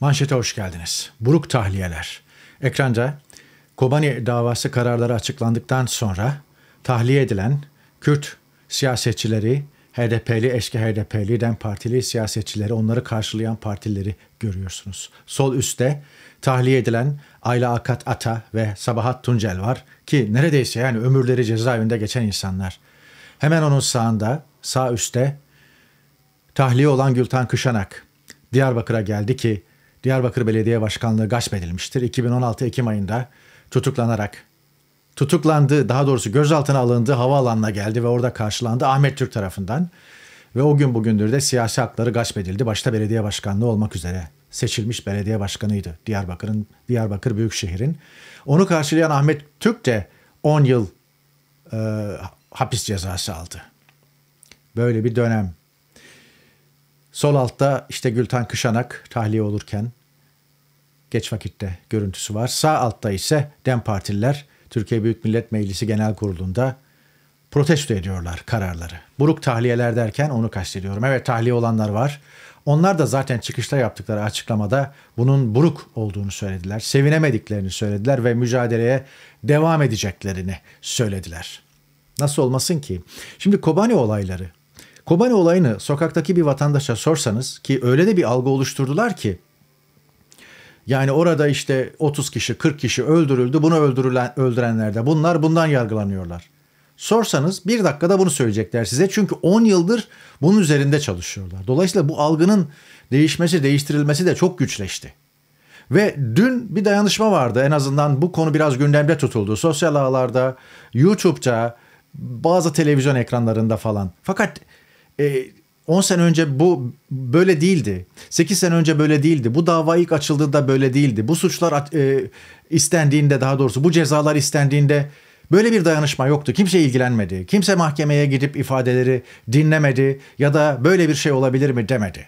Manşete hoş geldiniz. Buruk tahliyeler. Ekranda Kobani davası kararları açıklandıktan sonra tahliye edilen Kürt siyasetçileri, HDP'li, eski HDP'li, DEM Partili siyasetçileri, onları karşılayan partileri görüyorsunuz. Sol üstte tahliye edilen Ayla Akat Ata ve Sabahat Tuncel var ki neredeyse yani ömürleri cezaevinde geçen insanlar. Hemen onun sağında, sağ üstte tahliye olan Gülten Kışanak, Diyarbakır'a geldi ki Diyarbakır Belediye Başkanlığı gasp edilmiştir. 2016 Ekim ayında tutuklanarak tutuklandı, daha doğrusu gözaltına alındı, havaalanına geldi ve orada karşılandı Ahmet Türk tarafından. Ve o gün bugündür de siyasi hakları gasp edildi. Başta belediye başkanlığı olmak üzere seçilmiş belediye başkanıydı Diyarbakır'ın Diyarbakır Büyükşehir'in. Onu karşılayan Ahmet Türk de 10 yıl e, hapis cezası aldı. Böyle bir dönem. Sol altta işte Gülten Kışanak tahliye olurken geç vakitte görüntüsü var. Sağ altta ise DEM Partililer Türkiye Büyük Millet Meclisi Genel Kurulu'nda protesto ediyorlar kararları. Buruk tahliyeler derken onu kastediyorum. Evet tahliye olanlar var. Onlar da zaten çıkışta yaptıkları açıklamada bunun buruk olduğunu söylediler. Sevinemediklerini söylediler ve mücadeleye devam edeceklerini söylediler. Nasıl olmasın ki? Şimdi Kobani olayları. Kobani olayını sokaktaki bir vatandaşa sorsanız ki öyle de bir algı oluşturdular ki yani orada işte 30 kişi 40 kişi öldürüldü. Bunu öldürülen, öldürenler de bunlar bundan yargılanıyorlar. Sorsanız bir dakikada bunu söyleyecekler size. Çünkü 10 yıldır bunun üzerinde çalışıyorlar. Dolayısıyla bu algının değişmesi, değiştirilmesi de çok güçleşti. Ve dün bir dayanışma vardı. En azından bu konu biraz gündemde tutuldu. Sosyal ağlarda, YouTube'da, bazı televizyon ekranlarında falan. Fakat e, 10 sene önce bu böyle değildi. 8 sene önce böyle değildi. Bu dava ilk açıldığında böyle değildi. Bu suçlar e, istendiğinde daha doğrusu bu cezalar istendiğinde böyle bir dayanışma yoktu. Kimse ilgilenmedi. Kimse mahkemeye gidip ifadeleri dinlemedi ya da böyle bir şey olabilir mi demedi.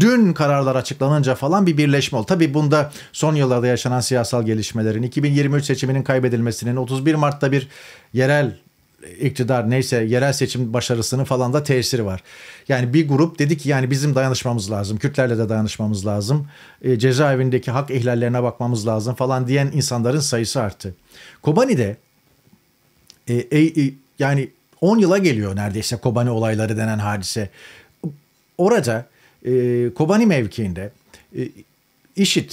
Dün kararlar açıklanınca falan bir birleşme oldu. Tabii bunda son yıllarda yaşanan siyasal gelişmelerin, 2023 seçiminin kaybedilmesinin, 31 Mart'ta bir yerel iktidar neyse yerel seçim başarısının falan da tesiri var. Yani bir grup dedi ki yani bizim dayanışmamız lazım. Kürtlerle de dayanışmamız lazım. E, cezaevindeki hak ihlallerine bakmamız lazım falan diyen insanların sayısı arttı. Kobani'de e, e, e, yani 10 yıla geliyor neredeyse Kobani olayları denen hadise. Orada e, Kobani mevkiinde e, IŞİD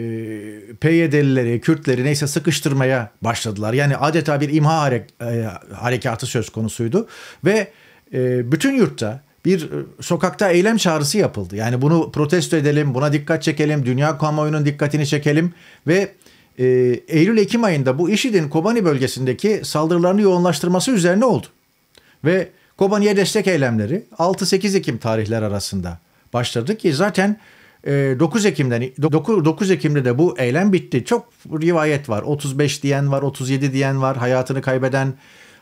e, ee, PYD'lileri, Kürtleri neyse sıkıştırmaya başladılar. Yani adeta bir imha hare, e, harekatı söz konusuydu ve e, bütün yurtta bir e, sokakta eylem çağrısı yapıldı. Yani bunu protesto edelim, buna dikkat çekelim, dünya kamuoyunun dikkatini çekelim ve e, Eylül-Ekim ayında bu IŞİD'in Kobani bölgesindeki saldırılarını yoğunlaştırması üzerine oldu. Ve Kobani'ye destek eylemleri 6-8 Ekim tarihler arasında başladı ki zaten 9 ee, Ekim'den 9 Ekim'de de bu eylem bitti. Çok rivayet var. 35 diyen var, 37 diyen var, hayatını kaybeden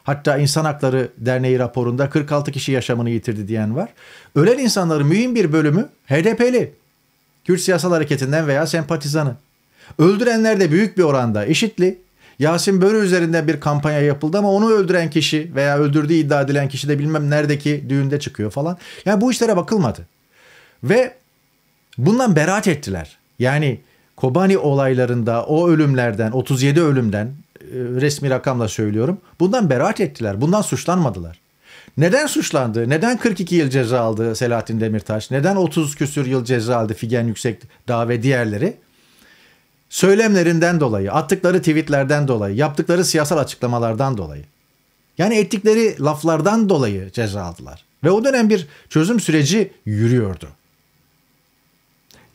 hatta insan Hakları Derneği raporunda 46 kişi yaşamını yitirdi diyen var. Ölen insanların mühim bir bölümü HDP'li. Kürt Siyasal Hareketi'nden veya sempatizanı. Öldürenler de büyük bir oranda eşitli. Yasin Börü üzerinden bir kampanya yapıldı ama onu öldüren kişi veya öldürdüğü iddia edilen kişi de bilmem neredeki düğünde çıkıyor falan. Yani bu işlere bakılmadı. Ve bundan beraat ettiler. Yani Kobani olaylarında o ölümlerden 37 ölümden e, resmi rakamla söylüyorum. Bundan beraat ettiler. Bundan suçlanmadılar. Neden suçlandı? Neden 42 yıl ceza aldı Selahattin Demirtaş? Neden 30 küsür yıl ceza aldı Figen Yüksek Dağ ve diğerleri? Söylemlerinden dolayı, attıkları tweetlerden dolayı, yaptıkları siyasal açıklamalardan dolayı. Yani ettikleri laflardan dolayı ceza aldılar. Ve o dönem bir çözüm süreci yürüyordu.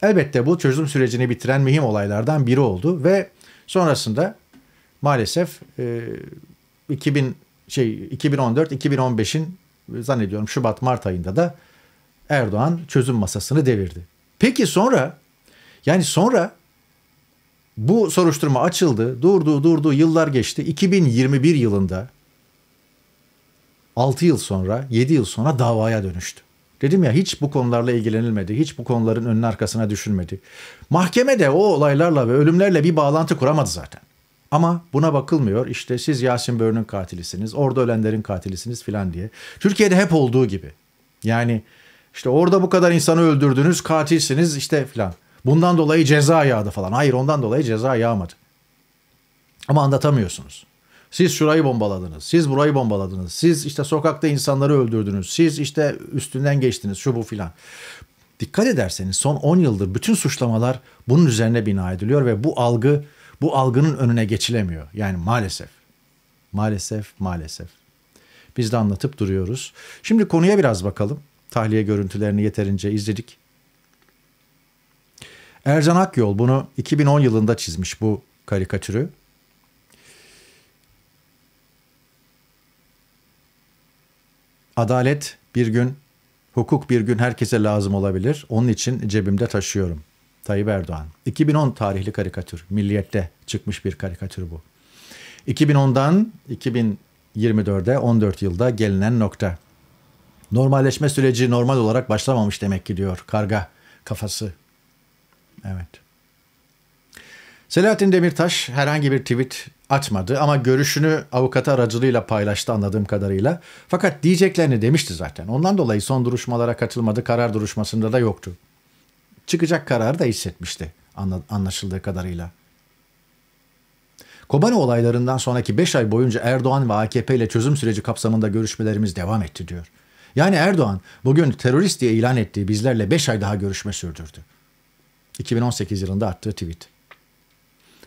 Elbette bu çözüm sürecini bitiren mühim olaylardan biri oldu ve sonrasında maalesef e, 2000 şey 2014-2015'in e, zannediyorum Şubat Mart ayında da Erdoğan çözüm masasını devirdi. Peki sonra yani sonra bu soruşturma açıldı, durdu, durdu, yıllar geçti. 2021 yılında 6 yıl sonra, 7 yıl sonra davaya dönüştü. Dedim ya hiç bu konularla ilgilenilmedi. Hiç bu konuların önün arkasına düşünmedi. Mahkeme de o olaylarla ve ölümlerle bir bağlantı kuramadı zaten. Ama buna bakılmıyor. İşte siz Yasin Börü'nün katilisiniz, orada ölenlerin katilisiniz filan diye. Türkiye'de hep olduğu gibi. Yani işte orada bu kadar insanı öldürdünüz, katilsiniz işte filan. Bundan dolayı ceza yağdı falan. Hayır ondan dolayı ceza yağmadı. Ama anlatamıyorsunuz. Siz şurayı bombaladınız. Siz burayı bombaladınız. Siz işte sokakta insanları öldürdünüz. Siz işte üstünden geçtiniz şu bu filan. Dikkat ederseniz son 10 yıldır bütün suçlamalar bunun üzerine bina ediliyor ve bu algı bu algının önüne geçilemiyor. Yani maalesef. Maalesef, maalesef. Biz de anlatıp duruyoruz. Şimdi konuya biraz bakalım. Tahliye görüntülerini yeterince izledik. Ercan Akyol bunu 2010 yılında çizmiş bu karikatürü. Adalet bir gün, hukuk bir gün herkese lazım olabilir. Onun için cebimde taşıyorum. Tayyip Erdoğan. 2010 tarihli karikatür. Milliyette çıkmış bir karikatür bu. 2010'dan 2024'e 14 yılda gelinen nokta. Normalleşme süreci normal olarak başlamamış demek ki diyor karga kafası. Evet. Selahattin Demirtaş herhangi bir tweet açmadı ama görüşünü avukat aracılığıyla paylaştı anladığım kadarıyla. Fakat diyeceklerini demişti zaten. Ondan dolayı son duruşmalara katılmadı, karar duruşmasında da yoktu. Çıkacak kararı da hissetmişti anlaşıldığı kadarıyla. Kobani olaylarından sonraki 5 ay boyunca Erdoğan ve AKP ile çözüm süreci kapsamında görüşmelerimiz devam etti diyor. Yani Erdoğan bugün terörist diye ilan ettiği bizlerle 5 ay daha görüşme sürdürdü. 2018 yılında attığı tweet.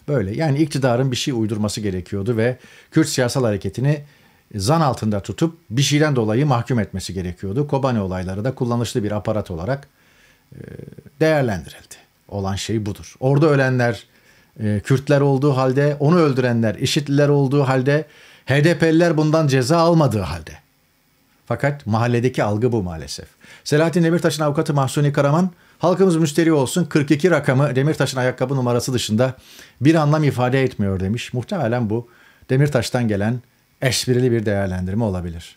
Böyle yani iktidarın bir şey uydurması gerekiyordu ve Kürt siyasal hareketini zan altında tutup bir şeyden dolayı mahkum etmesi gerekiyordu. Kobani olayları da kullanışlı bir aparat olarak e, değerlendirildi. Olan şey budur. Orada ölenler e, Kürtler olduğu halde, onu öldürenler IŞİD'liler olduğu halde, HDP'liler bundan ceza almadığı halde. Fakat mahalledeki algı bu maalesef. Selahattin Demirtaş'ın avukatı Mahsuni Karaman Halkımız müşteri olsun 42 rakamı Demirtaş'ın ayakkabı numarası dışında bir anlam ifade etmiyor demiş. Muhtemelen bu Demirtaş'tan gelen esprili bir değerlendirme olabilir.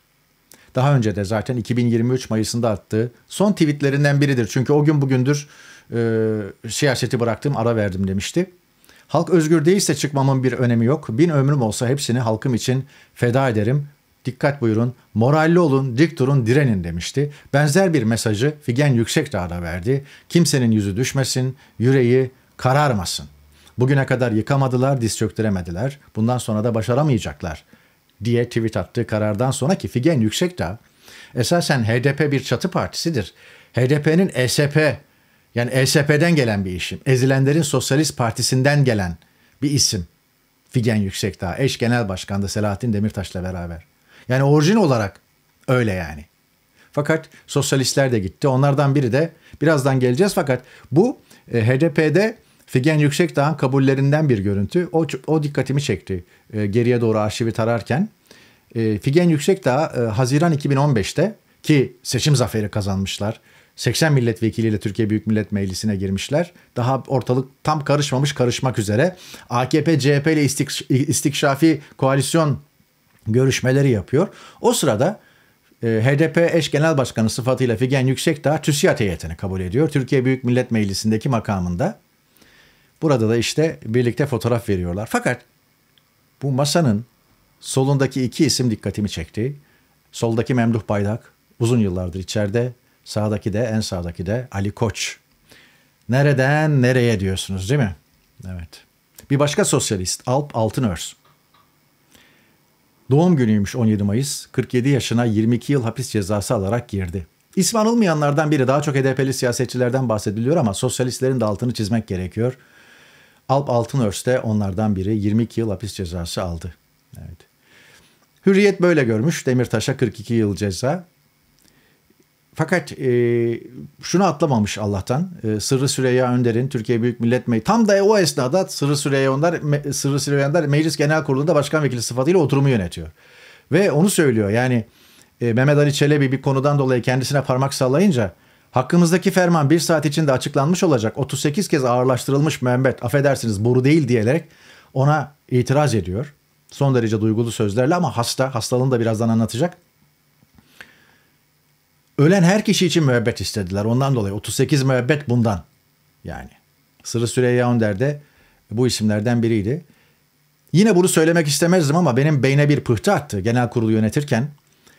Daha önce de zaten 2023 Mayıs'ında attığı son tweetlerinden biridir. Çünkü o gün bugündür e, siyaseti bıraktım ara verdim demişti. Halk özgür değilse çıkmamın bir önemi yok. Bin ömrüm olsa hepsini halkım için feda ederim dikkat buyurun, moralli olun, dik durun, direnin demişti. Benzer bir mesajı Figen Yüksekdağ da verdi. Kimsenin yüzü düşmesin, yüreği kararmasın. Bugüne kadar yıkamadılar, diz çöktüremediler. Bundan sonra da başaramayacaklar diye tweet attığı karardan sonra ki Figen Yüksekdağ esasen HDP bir çatı partisidir. HDP'nin ESP yani ESP'den gelen bir işim. Ezilenlerin Sosyalist Partisi'nden gelen bir isim. Figen Yüksekdağ, eş genel başkan Selahattin Demirtaş'la beraber. Yani orijin olarak öyle yani. Fakat sosyalistler de gitti. Onlardan biri de birazdan geleceğiz fakat bu e, HDP'de Figen Yüksekdağ'ın kabullerinden bir görüntü. O, o dikkatimi çekti e, geriye doğru arşivi tararken. E, Figen Yüksekdağ Haziran 2015'te ki seçim zaferi kazanmışlar. 80 milletvekiliyle Türkiye Büyük Millet Meclisi'ne girmişler. Daha ortalık tam karışmamış karışmak üzere. AKP, CHP ile istikşafi koalisyon görüşmeleri yapıyor. O sırada e, HDP eş genel başkanı sıfatıyla Figen Yüksekdağ TÜSİAD heyetini kabul ediyor. Türkiye Büyük Millet Meclisi'ndeki makamında. Burada da işte birlikte fotoğraf veriyorlar. Fakat bu masanın solundaki iki isim dikkatimi çekti. Soldaki Memduh Baydak uzun yıllardır içeride. Sağdaki de en sağdaki de Ali Koç. Nereden nereye diyorsunuz değil mi? Evet. Bir başka sosyalist Alp Altınörs. Doğum günüymüş 17 Mayıs. 47 yaşına 22 yıl hapis cezası alarak girdi. İsmi anılmayanlardan biri daha çok HDP'li siyasetçilerden bahsediliyor ama sosyalistlerin de altını çizmek gerekiyor. Alp Altınörs de onlardan biri 22 yıl hapis cezası aldı. Evet. Hürriyet böyle görmüş. Demirtaş'a 42 yıl ceza. Fakat e, şunu atlamamış Allah'tan. E, Sırrı Süreyya Önder'in Türkiye Büyük Millet Meclisi tam da o esnada Sırrı Süreyya Önder Me, Sırrı Süreyya Önder Meclis Genel Kurulu'nda başkan vekili sıfatıyla oturumu yönetiyor. Ve onu söylüyor. Yani e, Mehmet Ali Çelebi bir konudan dolayı kendisine parmak sallayınca hakkımızdaki ferman bir saat içinde açıklanmış olacak. 38 kez ağırlaştırılmış Mehmet affedersiniz boru değil diyerek ona itiraz ediyor. Son derece duygulu sözlerle ama hasta, hastalığını da birazdan anlatacak. Ölen her kişi için müebbet istediler. Ondan dolayı 38 müebbet bundan. Yani Sırrı Süreyya Önder de bu isimlerden biriydi. Yine bunu söylemek istemezdim ama benim beyne bir pıhtı attı genel kurulu yönetirken.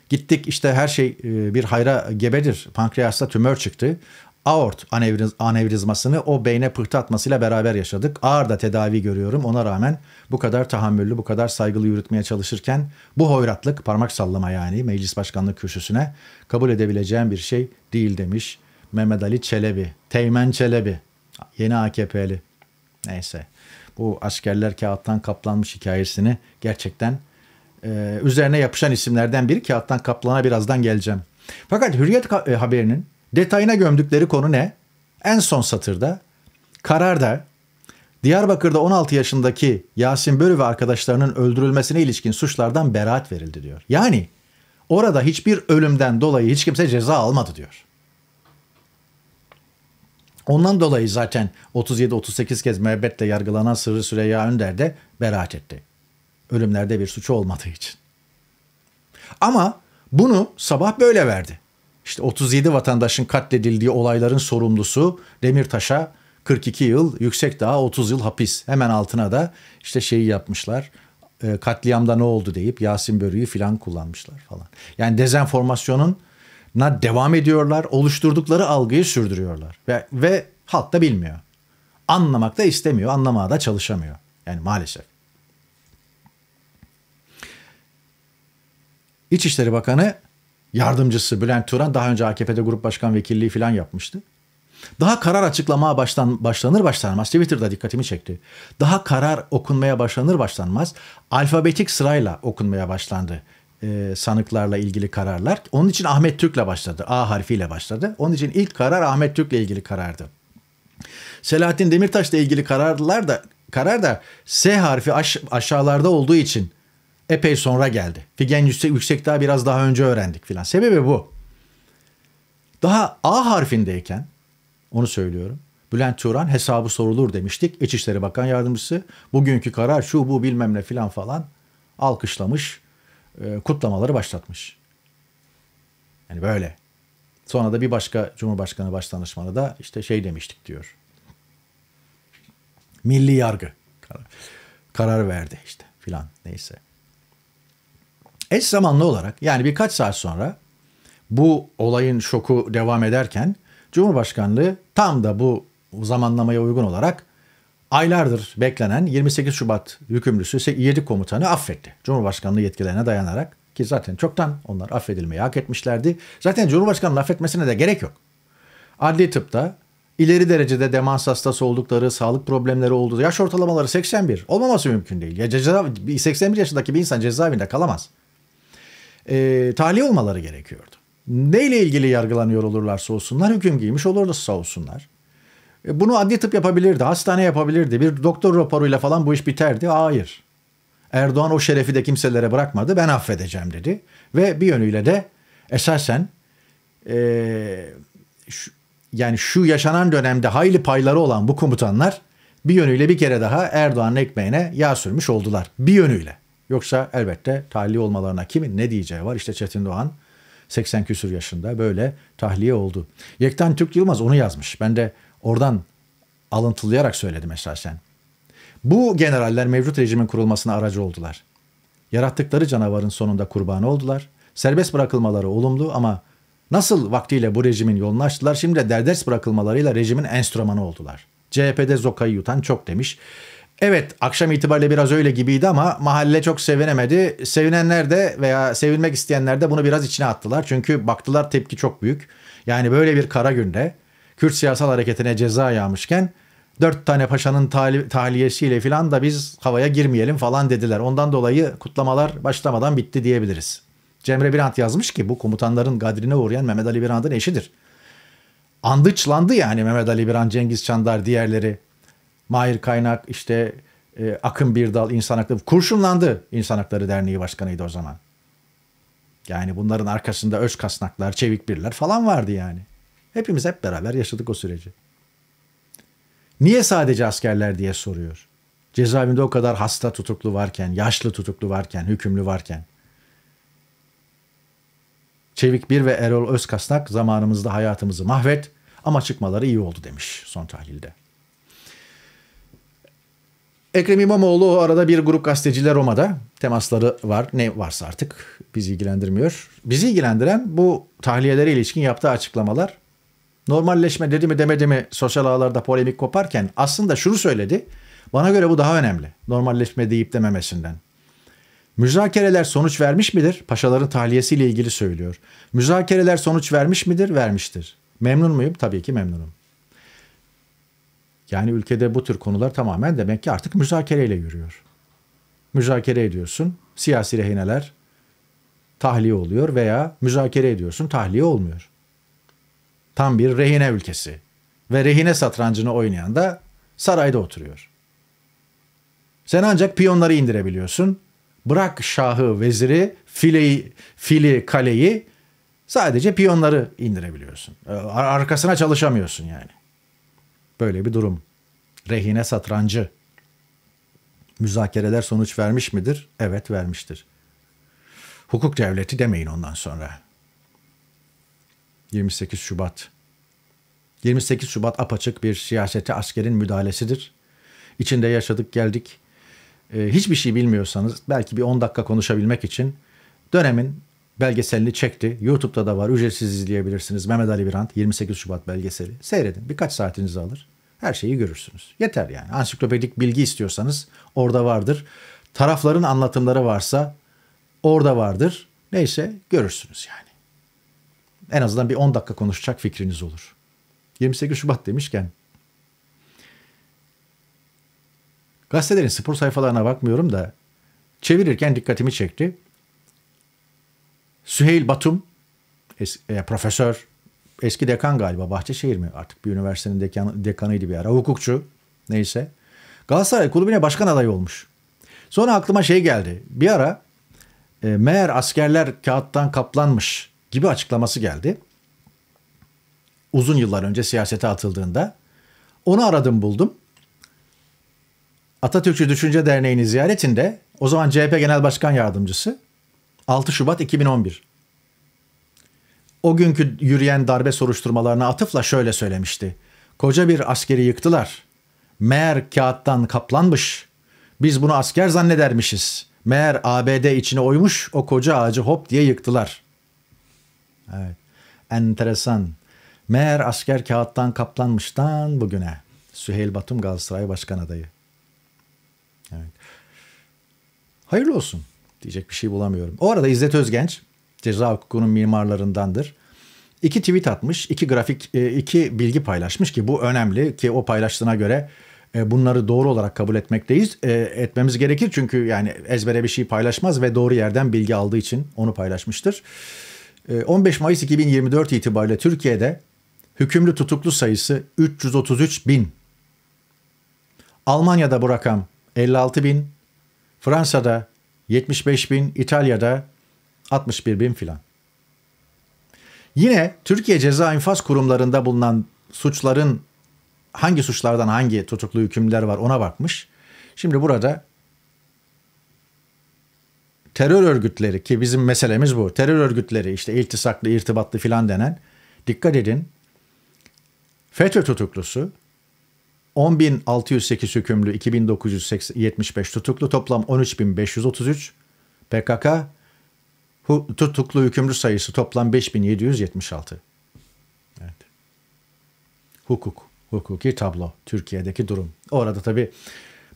Gittik işte her şey e, bir hayra gebedir. Pankreasta tümör çıktı aort anevriz, anevrizmasını o beyne pıhtı beraber yaşadık. Ağır da tedavi görüyorum. Ona rağmen bu kadar tahammüllü, bu kadar saygılı yürütmeye çalışırken bu hoyratlık, parmak sallama yani meclis başkanlık kürsüsüne kabul edebileceğim bir şey değil demiş Mehmet Ali Çelebi. Teğmen Çelebi. Yeni AKP'li. Neyse. Bu askerler kağıttan kaplanmış hikayesini gerçekten e, üzerine yapışan isimlerden biri kağıttan kaplana birazdan geleceğim. Fakat Hürriyet e, haberinin Detayına gömdükleri konu ne? En son satırda kararda Diyarbakır'da 16 yaşındaki Yasin Börü ve arkadaşlarının öldürülmesine ilişkin suçlardan beraat verildi diyor. Yani orada hiçbir ölümden dolayı hiç kimse ceza almadı diyor. Ondan dolayı zaten 37-38 kez müebbetle yargılanan Sırrı Süreyya Önder de beraat etti. Ölümlerde bir suçu olmadığı için. Ama bunu sabah böyle verdi işte 37 vatandaşın katledildiği olayların sorumlusu Demirtaş'a 42 yıl, yüksek daha 30 yıl hapis. Hemen altına da işte şeyi yapmışlar. E, katliamda ne oldu deyip Yasin Börü'yü filan kullanmışlar falan. Yani dezenformasyonun na devam ediyorlar. Oluşturdukları algıyı sürdürüyorlar. Ve, ve halk da bilmiyor. Anlamak da istemiyor. Anlamaya da çalışamıyor. Yani maalesef. İçişleri Bakanı yardımcısı Bülent Turan daha önce AKP'de grup başkan vekilliği falan yapmıştı. Daha karar açıklamaya başlan, başlanır başlanmaz Twitter'da dikkatimi çekti. Daha karar okunmaya başlanır başlanmaz alfabetik sırayla okunmaya başlandı e, sanıklarla ilgili kararlar. Onun için Ahmet Türk'le başladı. A harfiyle başladı. Onun için ilk karar Ahmet Türk'le ilgili karardı. Selahattin Demirtaş'la ilgili kararlar da karar da S harfi aş, aşağılarda olduğu için epey sonra geldi. Figen yüksek, yüksek daha biraz daha önce öğrendik filan. Sebebi bu. Daha A harfindeyken onu söylüyorum. Bülent Turan hesabı sorulur demiştik. İçişleri Bakan Yardımcısı bugünkü karar şu bu bilmem ne filan falan alkışlamış. E, kutlamaları başlatmış. Yani böyle. Sonra da bir başka Cumhurbaşkanı Başdanışmanı da işte şey demiştik diyor. Milli yargı karar, karar verdi işte filan neyse. Eş zamanlı olarak yani birkaç saat sonra bu olayın şoku devam ederken Cumhurbaşkanlığı tam da bu zamanlamaya uygun olarak aylardır beklenen 28 Şubat yükümlüsü 7 komutanı affetti. Cumhurbaşkanlığı yetkilerine dayanarak ki zaten çoktan onlar affedilmeyi hak etmişlerdi. Zaten Cumhurbaşkanlığı affetmesine de gerek yok. Adli tıpta ileri derecede demans hastası oldukları, sağlık problemleri olduğu, yaş ortalamaları 81. Olmaması mümkün değil. Ya ceza, 81 yaşındaki bir insan cezaevinde kalamaz e, tahliye olmaları gerekiyordu. Neyle ilgili yargılanıyor olurlarsa olsunlar hüküm giymiş olursa olsunlar. E, bunu adli tıp yapabilirdi, hastane yapabilirdi. Bir doktor raporuyla falan bu iş biterdi. Hayır. Erdoğan o şerefi de kimselere bırakmadı. Ben affedeceğim dedi. Ve bir yönüyle de esasen e, şu, yani şu yaşanan dönemde hayli payları olan bu komutanlar bir yönüyle bir kere daha Erdoğan'ın ekmeğine yağ sürmüş oldular. Bir yönüyle. Yoksa elbette tahliye olmalarına kimin ne diyeceği var. İşte Çetin Doğan 80 küsür yaşında böyle tahliye oldu. Yektan Türk Yılmaz onu yazmış. Ben de oradan alıntılayarak söyledim esasen. Bu generaller mevcut rejimin kurulmasına aracı oldular. Yarattıkları canavarın sonunda kurbanı oldular. Serbest bırakılmaları olumlu ama nasıl vaktiyle bu rejimin yolunu açtılar şimdi de derders bırakılmalarıyla rejimin enstrümanı oldular. CHP'de zokayı yutan çok demiş. Evet akşam itibariyle biraz öyle gibiydi ama mahalle çok sevinemedi. Sevinenler de veya sevinmek isteyenler de bunu biraz içine attılar. Çünkü baktılar tepki çok büyük. Yani böyle bir kara günde Kürt siyasal hareketine ceza yağmışken dört tane paşanın tali- tahliyesiyle filan da biz havaya girmeyelim falan dediler. Ondan dolayı kutlamalar başlamadan bitti diyebiliriz. Cemre Birant yazmış ki bu komutanların gadrine uğrayan Mehmet Ali Birant'ın eşidir. Andıçlandı yani Mehmet Ali Birant, Cengiz Çandar diğerleri Mahir Kaynak işte e, Akın Birdal İnsan Hakları kurşunlandı İnsan Hakları Derneği Başkanıydı o zaman. Yani bunların arkasında öz kasnaklar, çevik birler falan vardı yani. Hepimiz hep beraber yaşadık o süreci. Niye sadece askerler diye soruyor. Cezaevinde o kadar hasta tutuklu varken, yaşlı tutuklu varken, hükümlü varken. Çevik Bir ve Erol Özkasnak zamanımızda hayatımızı mahvet ama çıkmaları iyi oldu demiş son tahlilde. Ekrem İmamoğlu arada bir grup gazeteciler Roma'da temasları var. Ne varsa artık bizi ilgilendirmiyor. Bizi ilgilendiren bu tahliyelere ilişkin yaptığı açıklamalar. Normalleşme dedi mi demedi mi sosyal ağlarda polemik koparken aslında şunu söyledi. Bana göre bu daha önemli. Normalleşme deyip dememesinden. Müzakereler sonuç vermiş midir? Paşaların tahliyesiyle ilgili söylüyor. Müzakereler sonuç vermiş midir? Vermiştir. Memnun muyum? Tabii ki memnunum. Yani ülkede bu tür konular tamamen demek ki artık müzakereyle yürüyor. Müzakere ediyorsun, siyasi rehineler tahliye oluyor veya müzakere ediyorsun, tahliye olmuyor. Tam bir rehine ülkesi ve rehine satrancını oynayan da sarayda oturuyor. Sen ancak piyonları indirebiliyorsun. Bırak şahı, veziri, fileyi, fili, kaleyi sadece piyonları indirebiliyorsun. Arkasına çalışamıyorsun yani. Böyle bir durum. Rehine satrancı. Müzakereler sonuç vermiş midir? Evet vermiştir. Hukuk devleti demeyin ondan sonra. 28 Şubat 28 Şubat apaçık bir siyasete askerin müdahalesidir. İçinde yaşadık geldik. Ee, hiçbir şey bilmiyorsanız belki bir 10 dakika konuşabilmek için dönemin belgeselini çekti. YouTube'da da var. Ücretsiz izleyebilirsiniz. Mehmet Ali Birant 28 Şubat belgeseli. Seyredin. Birkaç saatinizi alır. Her şeyi görürsünüz. Yeter yani. Ansiklopedik bilgi istiyorsanız orada vardır. Tarafların anlatımları varsa orada vardır. Neyse görürsünüz yani. En azından bir 10 dakika konuşacak fikriniz olur. 28 Şubat demişken gazetelerin spor sayfalarına bakmıyorum da çevirirken dikkatimi çekti. Süheyl Batum, es, e, profesör, eski dekan galiba Bahçeşehir mi? Artık bir üniversitenin dekan, dekanıydı bir ara. Hukukçu neyse. Galatasaray kulübüne başkan adayı olmuş. Sonra aklıma şey geldi. Bir ara e, meğer askerler kağıttan kaplanmış gibi açıklaması geldi. Uzun yıllar önce siyasete atıldığında. Onu aradım buldum. Atatürkçü Düşünce Derneği'ni ziyaretinde o zaman CHP Genel Başkan Yardımcısı 6 Şubat 2011. O günkü yürüyen darbe soruşturmalarına atıfla şöyle söylemişti. Koca bir askeri yıktılar. Meğer kağıttan kaplanmış. Biz bunu asker zannedermişiz. Meğer ABD içine oymuş o koca ağacı hop diye yıktılar. Evet. Enteresan. Meğer asker kağıttan kaplanmıştan bugüne. Süheyl Batum Galatasaray Başkan adayı. Evet. Hayırlı olsun. Diyecek bir şey bulamıyorum. O arada İzzet Özgenç ceza hukukunun mimarlarındandır. İki tweet atmış, iki grafik, e, iki bilgi paylaşmış ki bu önemli ki o paylaştığına göre e, bunları doğru olarak kabul etmekteyiz. E, etmemiz gerekir çünkü yani ezbere bir şey paylaşmaz ve doğru yerden bilgi aldığı için onu paylaşmıştır. 15 Mayıs 2024 itibariyle Türkiye'de hükümlü tutuklu sayısı 333 bin. Almanya'da bu rakam 56 bin, Fransa'da 75 bin, İtalya'da 61 bin filan. Yine Türkiye Ceza infaz Kurumlarında bulunan suçların hangi suçlardan hangi tutuklu hükümler var ona bakmış. Şimdi burada terör örgütleri ki bizim meselemiz bu. Terör örgütleri işte iltisaklı, irtibatlı filan denen dikkat edin. FETÖ tutuklusu, 10.608 hükümlü 2.975 tutuklu toplam 13.533 PKK tutuklu hükümlü sayısı toplam 5.776. Evet. Hukuk, hukuki tablo Türkiye'deki durum. Orada tabi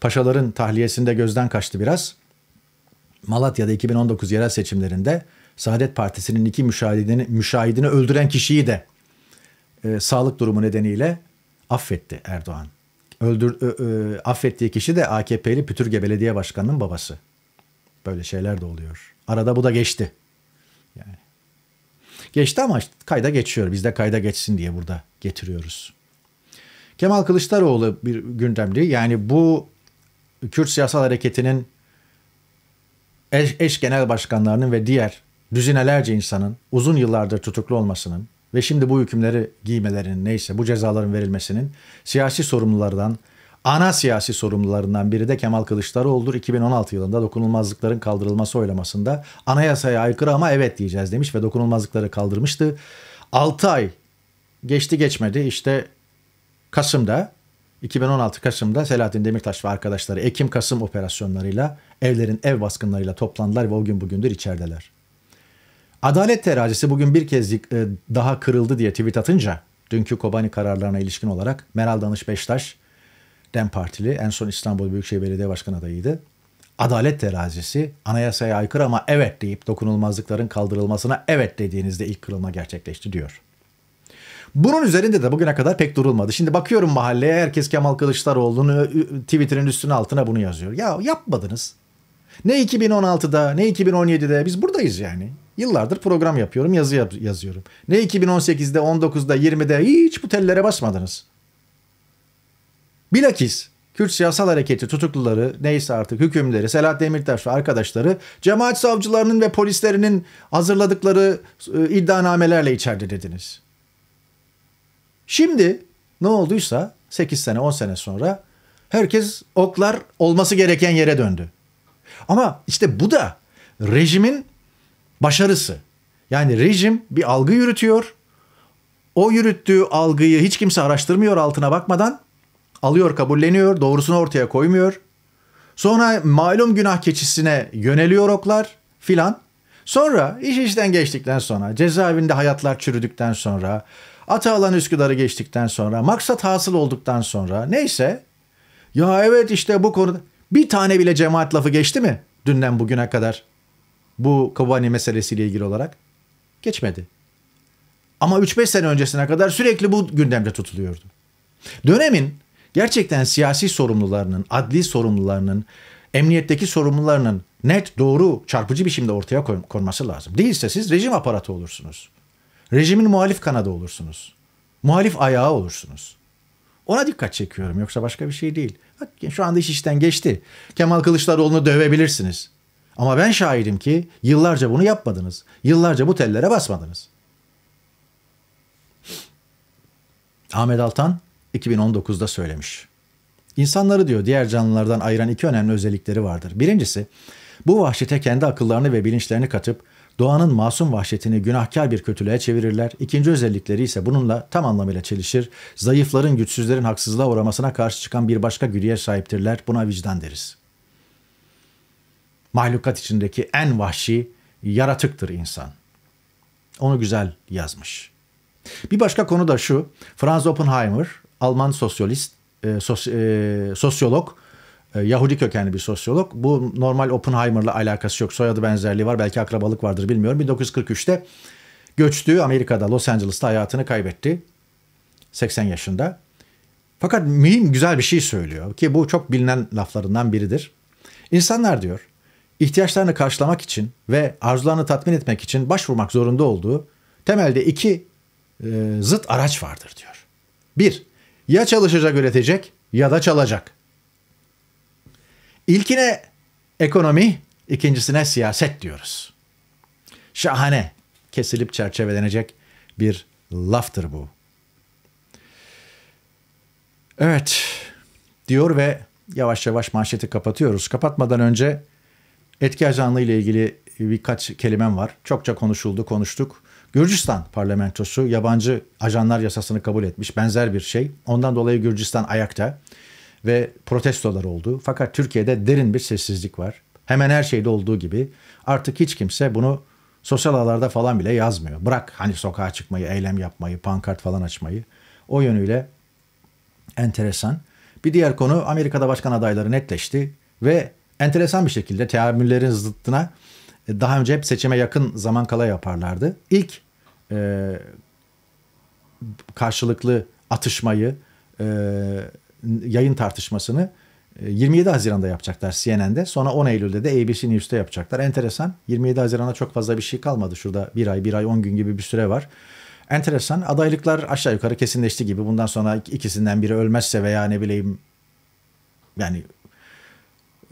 paşaların tahliyesinde gözden kaçtı biraz. Malatya'da 2019 yerel seçimlerinde Saadet Partisi'nin iki müşahidini, müşahidini öldüren kişiyi de e, sağlık durumu nedeniyle affetti Erdoğan. Öldür, ö, ö, affettiği kişi de AKP'li Pütürge Belediye Başkanı'nın babası. Böyle şeyler de oluyor. Arada bu da geçti. Yani. Geçti ama kayda geçiyor. Biz de kayda geçsin diye burada getiriyoruz. Kemal Kılıçdaroğlu bir gündemli. Yani bu Kürt Siyasal Hareketi'nin eş, eş genel başkanlarının ve diğer düzinelerce insanın uzun yıllardır tutuklu olmasının ve şimdi bu hükümleri giymelerinin neyse bu cezaların verilmesinin siyasi sorumlulardan ana siyasi sorumlularından biri de Kemal Kılıçdaroğlu'dur. 2016 yılında dokunulmazlıkların kaldırılması oylamasında anayasaya aykırı ama evet diyeceğiz demiş ve dokunulmazlıkları kaldırmıştı. 6 ay geçti geçmedi işte Kasım'da 2016 Kasım'da Selahattin Demirtaş ve arkadaşları Ekim-Kasım operasyonlarıyla evlerin ev baskınlarıyla toplandılar ve o gün bugündür içerideler. Adalet terazisi bugün bir kez e, daha kırıldı diye tweet atınca dünkü Kobani kararlarına ilişkin olarak Meral Danış Beştaş DEM Partili en son İstanbul Büyükşehir Belediye Başkanı adayıydı. Adalet terazisi anayasaya aykırı ama evet deyip dokunulmazlıkların kaldırılmasına evet dediğinizde ilk kırılma gerçekleşti diyor. Bunun üzerinde de bugüne kadar pek durulmadı. Şimdi bakıyorum mahalleye herkes Kemal Kılıçdaroğlu'nu Twitter'ın üstüne altına bunu yazıyor. Ya yapmadınız. Ne 2016'da ne 2017'de biz buradayız yani. Yıllardır program yapıyorum, yazı yazıyorum. Ne 2018'de, 19'da, 20'de hiç bu tellere basmadınız. Bilakis Kürt siyasal hareketi tutukluları neyse artık hükümleri Selahattin Demirtaş ve arkadaşları cemaat savcılarının ve polislerinin hazırladıkları e, iddianamelerle içeride dediniz. Şimdi ne olduysa 8 sene 10 sene sonra herkes oklar olması gereken yere döndü. Ama işte bu da rejimin başarısı. Yani rejim bir algı yürütüyor. O yürüttüğü algıyı hiç kimse araştırmıyor altına bakmadan. Alıyor, kabulleniyor, doğrusunu ortaya koymuyor. Sonra malum günah keçisine yöneliyor oklar filan. Sonra iş işten geçtikten sonra, cezaevinde hayatlar çürüdükten sonra, ata alan Üsküdar'ı geçtikten sonra, maksat hasıl olduktan sonra neyse. Ya evet işte bu konuda bir tane bile cemaat lafı geçti mi dünden bugüne kadar? Bu Kobani meselesiyle ilgili olarak geçmedi. Ama 3-5 sene öncesine kadar sürekli bu gündemde tutuluyordu. Dönemin gerçekten siyasi sorumlularının, adli sorumlularının, emniyetteki sorumlularının net, doğru, çarpıcı biçimde ortaya konması lazım. Değilse siz rejim aparatı olursunuz. Rejimin muhalif kanadı olursunuz. Muhalif ayağı olursunuz. Ona dikkat çekiyorum yoksa başka bir şey değil. Bak şu anda iş işten geçti. Kemal Kılıçdaroğlu'nu dövebilirsiniz. Ama ben şahidim ki yıllarca bunu yapmadınız. Yıllarca bu tellere basmadınız. Ahmet Altan 2019'da söylemiş. İnsanları diyor diğer canlılardan ayıran iki önemli özellikleri vardır. Birincisi bu vahşete kendi akıllarını ve bilinçlerini katıp doğanın masum vahşetini günahkar bir kötülüğe çevirirler. İkinci özellikleri ise bununla tam anlamıyla çelişir. Zayıfların, güçsüzlerin haksızlığa uğramasına karşı çıkan bir başka güdüye sahiptirler. Buna vicdan deriz.'' mahlukat içindeki en vahşi yaratıktır insan. Onu güzel yazmış. Bir başka konu da şu. Franz Oppenheimer, Alman sosyalist, e, sos, e, sosyolog, e, Yahudi kökenli bir sosyolog. Bu normal Oppenheimer'la alakası yok. Soyadı benzerliği var. Belki akrabalık vardır bilmiyorum. 1943'te göçtü Amerika'da Los Angeles'ta hayatını kaybetti. 80 yaşında. Fakat mühim güzel bir şey söylüyor ki bu çok bilinen laflarından biridir. İnsanlar diyor ihtiyaçlarını karşılamak için ve arzularını tatmin etmek için başvurmak zorunda olduğu temelde iki e, zıt araç vardır diyor. Bir, ya çalışacak üretecek ya da çalacak. İlkine ekonomi, ikincisine siyaset diyoruz. Şahane, kesilip çerçevelenecek bir laftır bu. Evet, diyor ve yavaş yavaş manşeti kapatıyoruz. Kapatmadan önce Etki ajanlığı ile ilgili birkaç kelimem var. Çokça konuşuldu, konuştuk. Gürcistan parlamentosu yabancı ajanlar yasasını kabul etmiş. Benzer bir şey. Ondan dolayı Gürcistan ayakta ve protestolar oldu. Fakat Türkiye'de derin bir sessizlik var. Hemen her şeyde olduğu gibi artık hiç kimse bunu sosyal ağlarda falan bile yazmıyor. Bırak hani sokağa çıkmayı, eylem yapmayı, pankart falan açmayı. O yönüyle enteresan. Bir diğer konu Amerika'da başkan adayları netleşti ve enteresan bir şekilde teamüllerin zıttına e, daha önce hep seçime yakın zaman kala yaparlardı. İlk e, karşılıklı atışmayı, e, yayın tartışmasını 27 e, Haziran'da yapacaklar CNN'de. Sonra 10 Eylül'de de ABC News'te yapacaklar. Enteresan. 27 Haziran'a çok fazla bir şey kalmadı. Şurada bir ay, bir ay, 10 gün gibi bir süre var. Enteresan. Adaylıklar aşağı yukarı kesinleşti gibi. Bundan sonra ikisinden biri ölmezse veya ne bileyim yani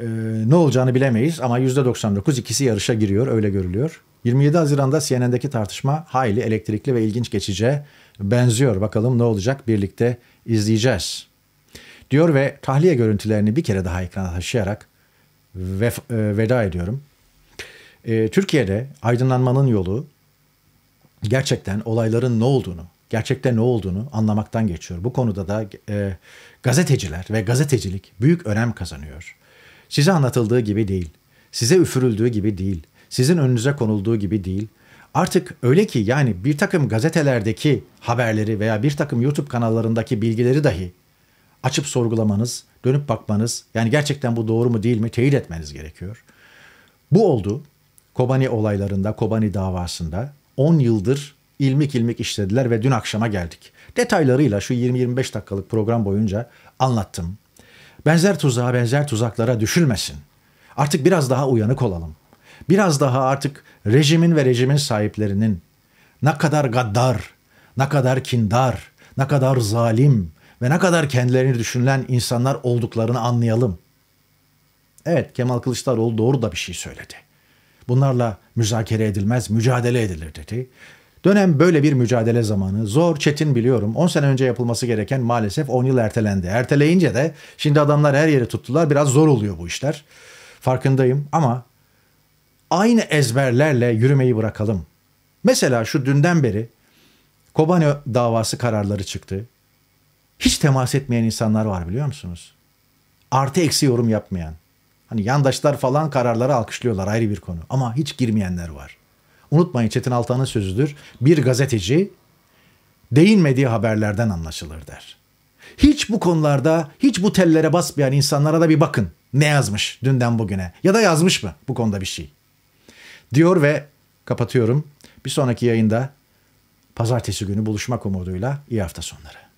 ee, ne olacağını bilemeyiz ama %99 ikisi yarışa giriyor öyle görülüyor. 27 Haziran'da CNN'deki tartışma hayli elektrikli ve ilginç geçice benziyor. Bakalım ne olacak birlikte izleyeceğiz. Diyor ve tahliye görüntülerini bir kere daha ekrana taşıyarak vef- e, veda ediyorum. E, Türkiye'de aydınlanmanın yolu gerçekten olayların ne olduğunu, gerçekte ne olduğunu anlamaktan geçiyor. Bu konuda da e, gazeteciler ve gazetecilik büyük önem kazanıyor. Size anlatıldığı gibi değil. Size üfürüldüğü gibi değil. Sizin önünüze konulduğu gibi değil. Artık öyle ki yani bir takım gazetelerdeki haberleri veya bir takım YouTube kanallarındaki bilgileri dahi açıp sorgulamanız, dönüp bakmanız, yani gerçekten bu doğru mu değil mi teyit etmeniz gerekiyor. Bu oldu. Kobani olaylarında, Kobani davasında 10 yıldır ilmik ilmik işlediler ve dün akşama geldik. Detaylarıyla şu 20-25 dakikalık program boyunca anlattım. Benzer tuzağa, benzer tuzaklara düşülmesin. Artık biraz daha uyanık olalım. Biraz daha artık rejimin ve rejimin sahiplerinin ne kadar gaddar, ne kadar kindar, ne kadar zalim ve ne kadar kendilerini düşünülen insanlar olduklarını anlayalım. Evet Kemal Kılıçdaroğlu doğru da bir şey söyledi. Bunlarla müzakere edilmez, mücadele edilir dedi. Dönem böyle bir mücadele zamanı. Zor, çetin biliyorum. 10 sene önce yapılması gereken maalesef 10 yıl ertelendi. Erteleyince de şimdi adamlar her yeri tuttular. Biraz zor oluyor bu işler. Farkındayım ama aynı ezberlerle yürümeyi bırakalım. Mesela şu dünden beri Kobane davası kararları çıktı. Hiç temas etmeyen insanlar var biliyor musunuz? Artı eksi yorum yapmayan. Hani yandaşlar falan kararları alkışlıyorlar ayrı bir konu ama hiç girmeyenler var. Unutmayın Çetin Altan'ın sözüdür. Bir gazeteci değinmediği haberlerden anlaşılır der. Hiç bu konularda, hiç bu tellere basmayan insanlara da bir bakın. Ne yazmış dünden bugüne? Ya da yazmış mı bu konuda bir şey? Diyor ve kapatıyorum. Bir sonraki yayında pazartesi günü buluşmak umuduyla iyi hafta sonları.